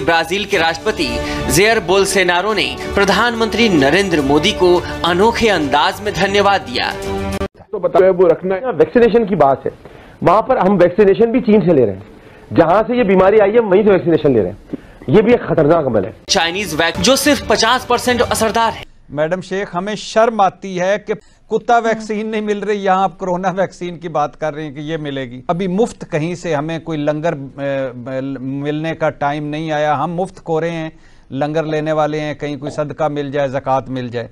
Brazil के राष्ट्रपति jeer बोलसेनारो ने प्रधानमंत्री नरेंद्र मोदी को अनोखे अंदाज में धन्यवाद दिया तो बताओ वो रखना है वैक्सीनेशन की बात है वहां पर हम वैक्सीनेशन भी चीन से ले रहे हैं जहां से ये बीमारी आई है वहीं से वैक्सीनेशन ले रहे हैं ये भी एक खतरनाक अमल है चाइनीज वैक्सीन जो सिर्फ पचास परसेंट असरदार है मैडम शेख हमें शर्म आती है कि कुत्ता वैक्सीन नहीं मिल रही यहाँ आप कोरोना वैक्सीन की बात कर रहे हैं कि ये मिलेगी अभी मुफ्त कहीं से हमें कोई लंगर मिलने का टाइम नहीं आया हम मुफ्त को रहे हैं लंगर लेने वाले हैं कहीं कोई सदका मिल जाए जक़ात मिल जाए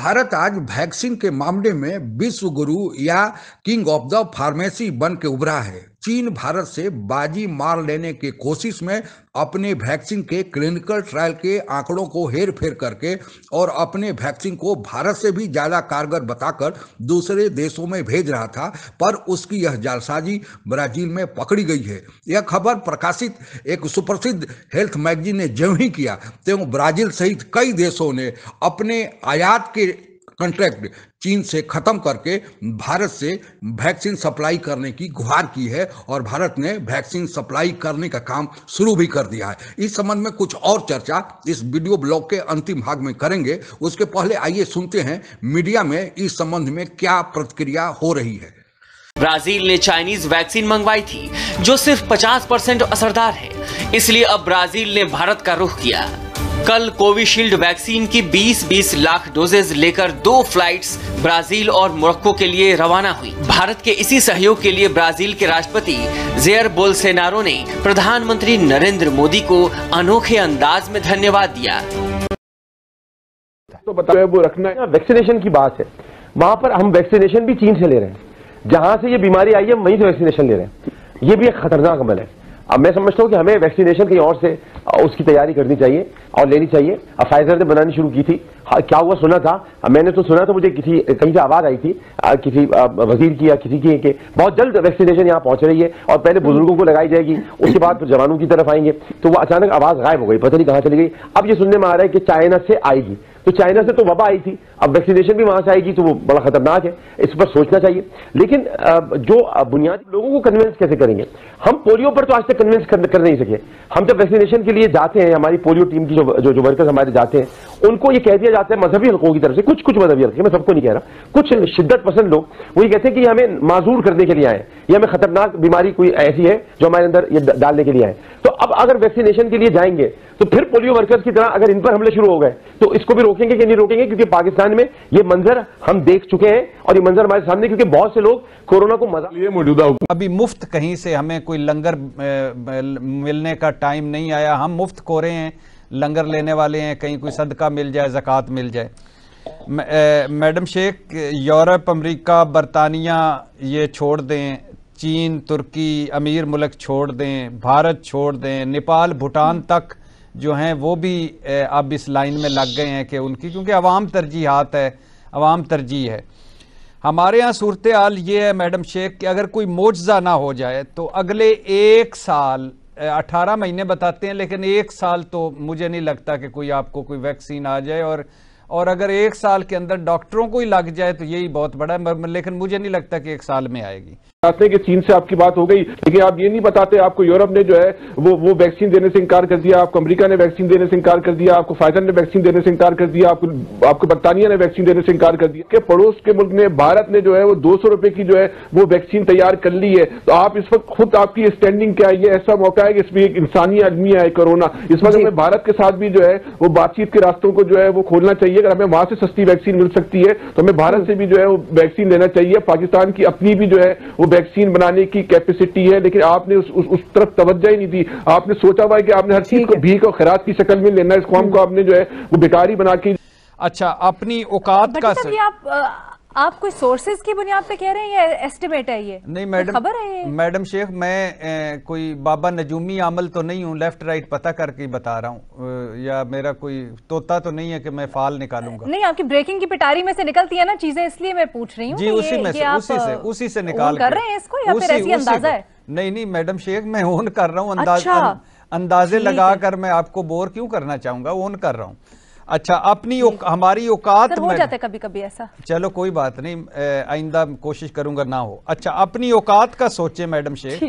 भारत आज वैक्सीन के मामले में विश्व गुरु या किंग ऑफ द फार्मेसी बन के उभरा है चीन भारत से बाजी मार लेने की कोशिश में अपने वैक्सीन के क्लिनिकल ट्रायल के आंकड़ों को हेर फेर करके और अपने वैक्सीन को भारत से भी ज़्यादा कारगर बताकर दूसरे देशों में भेज रहा था पर उसकी यह जालसाजी ब्राजील में पकड़ी गई है यह खबर प्रकाशित एक सुप्रसिद्ध हेल्थ मैगजीन ने ज्यों ही किया त्यों ब्राजील सहित कई देशों ने अपने आयात के कंट्रैक्ट चीन से ख़त्म करके भारत से वैक्सीन सप्लाई करने की गुहार की है और भारत ने वैक्सीन सप्लाई करने का काम शुरू भी कर दिया है इस संबंध में कुछ और चर्चा इस वीडियो ब्लॉग के अंतिम भाग में करेंगे उसके पहले आइए सुनते हैं मीडिया में इस संबंध में क्या प्रतिक्रिया हो रही है ब्राजील ने चाइनीज वैक्सीन मंगवाई थी जो सिर्फ 50 परसेंट असरदार है इसलिए अब ब्राजील ने भारत का रुख किया कल कोविशील्ड वैक्सीन की 20-20 लाख डोजेज लेकर दो फ्लाइट्स ब्राजील और मोरक्को के लिए रवाना हुई भारत के इसी सहयोग के लिए ब्राजील के राष्ट्रपति जेयर बोलसेनारो ने प्रधानमंत्री नरेंद्र मोदी को अनोखे अंदाज में धन्यवाद दिया तो बताओ वो रखना है वैक्सीनेशन की बात है वहाँ पर हम वैक्सीनेशन भी चीन से ले रहे हैं जहाँ से ये बीमारी आई है वहीं से वैक्सीनेशन ले रहे हैं ये भी एक खतरनाक अमल है अब मैं समझता हूँ कि हमें वैक्सीनेशन कहीं और से उसकी तैयारी करनी चाहिए और लेनी चाहिए अब फाइजर ने बनानी शुरू की थी हाँ, क्या हुआ सुना था मैंने तो सुना था मुझे किसी कहीं से आवाज़ आई थी किसी वजीर की या किसी की कि बहुत जल्द वैक्सीनेशन यहाँ पहुंच रही है और पहले हम्म। बुजुर्गों को लगाई जाएगी उसके बाद फिर जवानों की तरफ आएंगे तो वो अचानक आवाज़ गायब हो गई पता नहीं कहाँ चली गई अब ये सुनने में आ रहा है कि चाइना से आएगी तो चाइना से तो वबा आई थी अब वैक्सीनेशन भी वहां से आएगी तो वो बड़ा खतरनाक है इस पर सोचना चाहिए लेकिन जो बुनियादी लोगों को कन्विंस कैसे करेंगे हम पोलियो पर तो आज तक कन्विंस कर नहीं सके हम जब वैक्सीनेशन के लिए जाते हैं हमारी पोलियो टीम की जो जो, जो वर्कर्स हमारे जाते हैं उनको ये कह दिया जाता है मजहबी हल्कों की तरफ से कुछ कुछ मजहबी हल्के मैं सबको नहीं कह रहा कुछ शिद्दत पसंद लोग वो ये कहते हैं कि हमें माजूर करने के लिए आए या हमें खतरनाक बीमारी कोई ऐसी है जो हमारे अंदर ये डालने के लिए आए तो अब अगर वैक्सीनेशन के लिए जाएंगे तो फिर पोलियो वर्कर्स की तरह अगर इन पर हमले शुरू हो गए तो इसको भी रोकेंगे कि नहीं रोकेंगे क्योंकि पाकिस्तान पाकिस्तान में ये मंजर हम देख चुके हैं और ये मंजर हमारे सामने क्योंकि बहुत से लोग कोरोना को मजा लिए मौजूदा अभी मुफ्त कहीं से हमें कोई लंगर मिलने का टाइम नहीं आया हम मुफ्त को रहे हैं लंगर लेने वाले हैं कहीं कोई सदका मिल जाए जक़ात मिल जाए मैडम शेख यूरोप अमेरिका बरतानिया ये छोड़ दें चीन तुर्की अमीर मुल्क छोड़ दें भारत छोड़ दें नेपाल भूटान तक जो हैं वो भी अब इस लाइन में लग गए हैं कि उनकी क्योंकि अवाम तरजीहत है अवाम तरजीह है हमारे यहाँ सूरत हाल ये है मैडम शेख कि अगर कोई मोजा ना हो जाए तो अगले एक साल अठारह महीने बताते हैं लेकिन एक साल तो मुझे नहीं लगता कि कोई आपको कोई वैक्सीन आ जाए और और अगर एक साल के अंदर डॉक्टरों को ही लग जाए तो यही बहुत बड़ा है लेकिन मुझे नहीं लगता कि एक साल में आएगी बताते कि चीन से आपकी बात हो गई लेकिन आप ये नहीं बताते आपको यूरोप ने जो है वो वो वैक्सीन देने से इंकार कर दिया आपको अमेरिका ने वैक्सीन देने से इंकार कर दिया आपको फाइजर ने वैक्सीन देने से इंकार कर दिया आपको आपको बरतानिया ने वैक्सीन देने से इंकार कर दिया कि पड़ोस के मुल्क ने भारत ने जो है वो दो सौ रुपए की जो है वो वैक्सीन तैयार कर ली है तो आप इस वक्त खुद आपकी स्टैंडिंग क्या है ये ऐसा मौका है कि इसमें एक इंसानी आदमी है कोरोना इस वक्त हमें भारत के साथ भी जो है वो बातचीत के रास्तों को जो है वो खोलना चाहिए अगर हमें वहां से सस्ती वैक्सीन मिल सकती है तो हमें भारत से भी जो है वो वैक्सीन लेना चाहिए पाकिस्तान की अपनी भी जो है वो वैक्सीन बनाने की कैपेसिटी है लेकिन आपने उस उस, उस तरफ तवज्जा ही नहीं दी आपने सोचा हुआ है कि आपने हर चीज को भीख और खैरात की शक्ल में लेना इस कौम को हम्म। आपने जो है वो बेकारी बना के अच्छा अपनी औकात का आप आप कोई सोर्सेज की बुनियाद पे कह रहे हैं या एस्टिमेट है ये नहीं मैडम खबर है ये मैडम शेख मैं ए, कोई बाबा नजूमी अमल तो नहीं हूँ लेफ्ट राइट पता करके बता रहा हूँ या मेरा कोई तोता तो नहीं है कि मैं फाल निकालूंगा नहीं आपकी ब्रेकिंग की पिटारी में से निकलती है ना चीजें इसलिए मैं पूछ रही हूँ जी उसी में से उसी से उसी से निकाल कर रहे हैं इसको या फिर ऐसी अंदाजा है नहीं नहीं मैडम शेख मैं ओन कर रहा हूँ अंदाजा अच्छा। अं- अंदाजे लगा कर मैं आपको बोर क्यों करना चाहूंगा ओन कर रहा हूँ अच्छा अपनी उक, हमारी औकात हो जाता है कभी कभी ऐसा चलो कोई बात नहीं आइंदा कोशिश करूंगा ना हो अच्छा अपनी औकात का सोचे मैडम शेख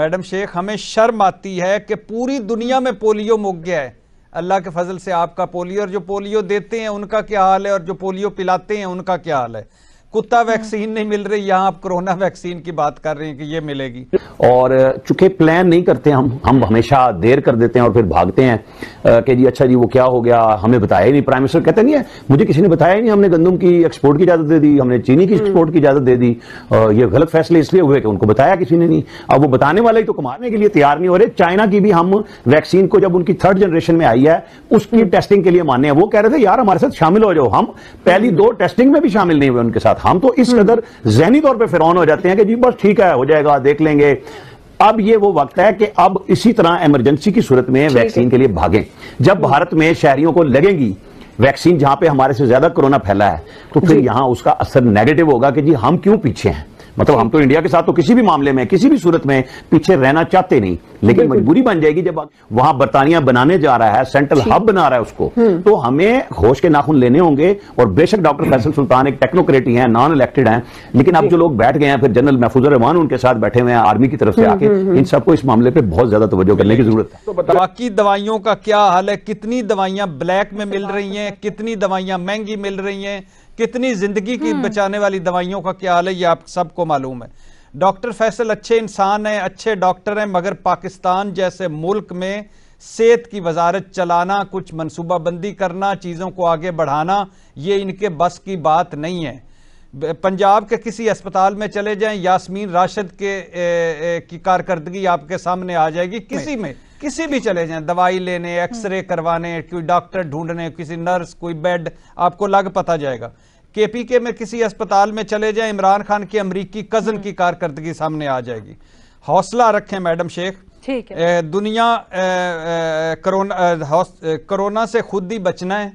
मैडम शेख हमें शर्म आती है कि पूरी दुनिया में पोलियो मुक गया है अल्लाह के फजल से आपका पोलियो और जो पोलियो देते हैं उनका क्या हाल है और जो पोलियो पिलाते हैं उनका क्या हाल है कुत्ता वैक्सीन नहीं मिल रही यहाँ आप कोरोना वैक्सीन की बात कर रहे हैं कि ये मिलेगी और चूंकि प्लान नहीं करते हम हम हमेशा देर कर देते हैं और फिर भागते हैं कि जी अच्छा जी वो क्या हो गया हमें बताया ही नहीं प्राइम मिनिस्टर कहते नहीं है मुझे किसी ने बताया ही नहीं हमने गंदम की एक्सपोर्ट की इजाजत दे दी हमने चीनी की एक्सपोर्ट हम्म। की इजाजत दे दी ये गलत फैसले इसलिए हुए कि उनको बताया किसी ने नहीं अब वो बताने वाले ही तो कमाने के लिए तैयार नहीं हो रहे चाइना की भी हम वैक्सीन को जब उनकी थर्ड जनरेशन में आई है उसकी टेस्टिंग हम्म। के लिए मान्य है वो कह रहे थे यार हमारे साथ शामिल हो जाओ हम पहली हम्म। दो टेस्टिंग में भी शामिल नहीं हुए उनके साथ हम तो इस कदर जहनी तौर पर फिरौन हो जाते हैं कि जी बस ठीक है हो जाएगा देख लेंगे अब ये वो वक्त है कि अब इसी तरह इमरजेंसी की सूरत में वैक्सीन के लिए भागें जब हम्म। भारत में शहरियों को लगेंगी वैक्सीन जहां पे हमारे से ज्यादा कोरोना फैला है तो फिर यहां उसका असर नेगेटिव होगा कि जी हम क्यों पीछे हैं मतलब हम तो इंडिया के साथ तो किसी भी मामले में किसी भी सूरत में पीछे रहना चाहते नहीं लेकिन मजबूरी बन जाएगी जब वहां बरतानिया बनाने जा रहा है सेंट्रल हब बना रहा है उसको हम्म। तो हमें होश के नाखून लेने होंगे और बेशक डॉक्टर फैसल सुल्तान एक टेक्नोक्रेटी है नॉन इलेक्टेड है लेकिन अब जो लोग बैठ गए हैं फिर जनरल महफूज रहमान उनके साथ बैठे हुए हैं आर्मी की तरफ से हम्म, आके हम्म, इन सबको इस मामले पर बहुत ज्यादा तवज्जो करने की जरूरत है तो बाकी दवाइयों का क्या हाल है कितनी दवाइयां ब्लैक में मिल रही है अच्छा। कितनी दवाइयां महंगी मिल रही है कितनी जिंदगी की बचाने वाली दवाइयों का क्या हाल है ये आप सबको मालूम है डॉक्टर फैसल अच्छे इंसान हैं अच्छे डॉक्टर हैं मगर पाकिस्तान जैसे मुल्क में सेहत की वजारत चलाना कुछ मनसूबाबंदी करना चीज़ों को आगे बढ़ाना ये इनके बस की बात नहीं है पंजाब के किसी अस्पताल में चले जाएं यास्मीन राशिद के ए, ए, की कारकर्दगी आपके सामने आ जाएगी किसी में किसी भी चले जाएं दवाई लेने एक्सरे हम्म। करवाने कोई डॉक्टर ढूंढने किसी नर्स कोई बेड आपको लग पता जाएगा केपीके में किसी अस्पताल में चले जाएं इमरान खान की अमरीकी कजन की हम्म। कारकर्दगी सामने आ जाएगी हौसला रखें मैडम शेख ठीक है दुनिया कोरोना कोरोना से खुद ही बचना है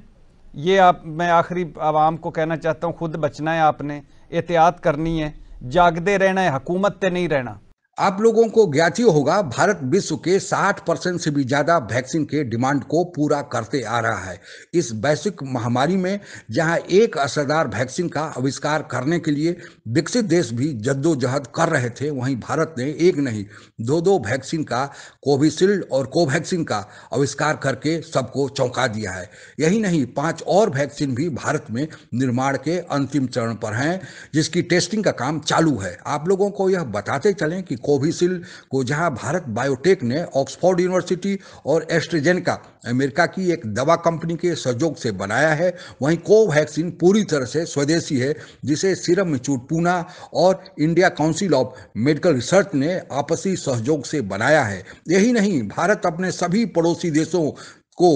ये आप मैं आखिरी आवाम को कहना चाहता हूँ खुद बचना है आपने एहतियात करनी है जागते रहना है हकूमत ते नहीं रहना आप लोगों को ज्ञात ही होगा भारत विश्व के 60 परसेंट से भी ज़्यादा वैक्सीन के डिमांड को पूरा करते आ रहा है इस वैश्विक महामारी में जहां एक असरदार वैक्सीन का आविष्कार करने के लिए विकसित देश भी जद्दोजहद कर रहे थे वहीं भारत ने एक नहीं दो दो वैक्सीन का कोविशील्ड और कोवैक्सीन का आविष्कार करके सबको चौंका दिया है यही नहीं पाँच और वैक्सीन भी भारत में निर्माण के अंतिम चरण पर हैं जिसकी टेस्टिंग का काम चालू है आप लोगों को यह बताते चलें कि कोविशील्ड को जहां भारत बायोटेक ने ऑक्सफोर्ड यूनिवर्सिटी और एस्ट्रेजेनका अमेरिका की एक दवा कंपनी के सहयोग से बनाया है वहीं कोवैक्सीन पूरी तरह से स्वदेशी है जिसे सीरम इंस्टीट्यूट पूना और India Council of Medical Research ने आपसी सहयोग से बनाया है यही नहीं भारत अपने सभी पड़ोसी देशों को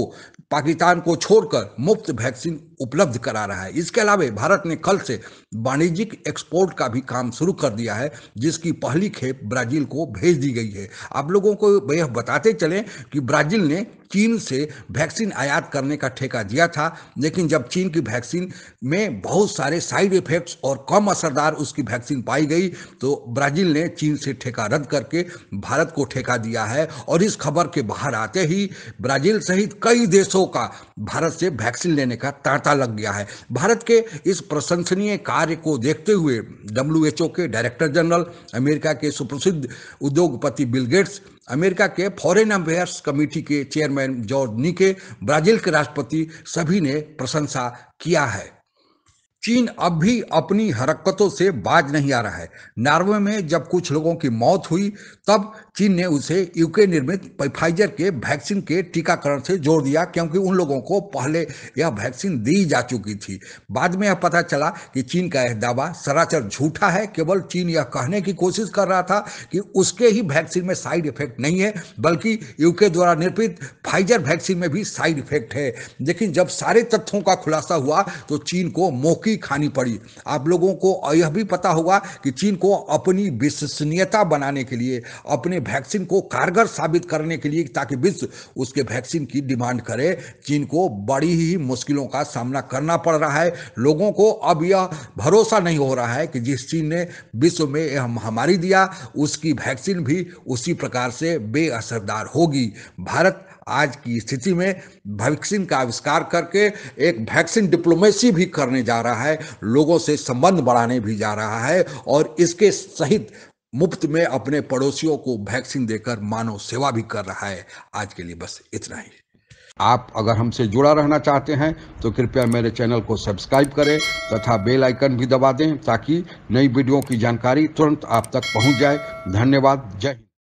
पाकिस्तान को छोड़कर मुफ्त वैक्सीन उपलब्ध करा रहा है इसके अलावा भारत ने कल से वाणिज्यिक एक्सपोर्ट का भी काम शुरू कर दिया है जिसकी पहली खेप ब्राजील को भेज दी गई है आप लोगों को यह बताते चलें कि ब्राजील ने चीन से वैक्सीन आयात करने का ठेका दिया था लेकिन जब चीन की वैक्सीन में बहुत सारे साइड इफेक्ट्स और कम असरदार उसकी वैक्सीन पाई गई तो ब्राजील ने चीन से ठेका रद्द करके भारत को ठेका दिया है और इस खबर के बाहर आते ही ब्राजील सहित कई देशों का भारत से वैक्सीन लेने का तांता लग गया है भारत के इस प्रशंसनीय कार्य को देखते हुए डब्ल्यू के डायरेक्टर जनरल अमेरिका के सुप्रसिद्ध उद्योगपति बिल गेट्स अमेरिका के फॉरेन अफेयर्स कमेटी के चेयरमैन जॉर्ज निके ब्राजील के राष्ट्रपति सभी ने प्रशंसा किया है चीन अब भी अपनी हरकतों से बाज नहीं आ रहा है नार्वे में जब कुछ लोगों की मौत हुई तब चीन ने उसे यूके निर्मित फाइजर के वैक्सीन के टीकाकरण से जोड़ दिया क्योंकि उन लोगों को पहले यह वैक्सीन दी जा चुकी थी बाद में यह पता चला कि चीन का यह दावा सरासर झूठा है केवल चीन यह कहने की कोशिश कर रहा था कि उसके ही वैक्सीन में साइड इफेक्ट नहीं है बल्कि यूके द्वारा निर्मित फाइजर वैक्सीन में भी साइड इफेक्ट है लेकिन जब सारे तथ्यों का खुलासा हुआ तो चीन को मौके ही खानी पड़ी आप लोगों को यह भी पता होगा कि चीन को अपनी विश्वसनीयता बनाने के लिए अपने वैक्सीन को कारगर साबित करने के लिए ताकि विश्व उसके वैक्सीन की डिमांड करे चीन को बड़ी ही मुश्किलों का सामना करना पड़ रहा है लोगों को अब यह भरोसा नहीं हो रहा है कि जिस चीन ने विश्व में यह महामारी दिया उसकी वैक्सीन भी उसी प्रकार से बेअसरदार होगी भारत आज की स्थिति में वैक्सीन का आविष्कार करके एक वैक्सीन डिप्लोमेसी भी करने जा रहा है लोगों से संबंध बढ़ाने भी जा रहा है और इसके सहित मुफ्त में अपने पड़ोसियों को वैक्सीन देकर मानव सेवा भी कर रहा है आज के लिए बस इतना ही आप अगर हमसे जुड़ा रहना चाहते हैं तो कृपया मेरे चैनल को सब्सक्राइब करें तथा बेल आइकन भी दबा दें ताकि नई वीडियो की जानकारी तुरंत आप तक पहुंच जाए धन्यवाद जय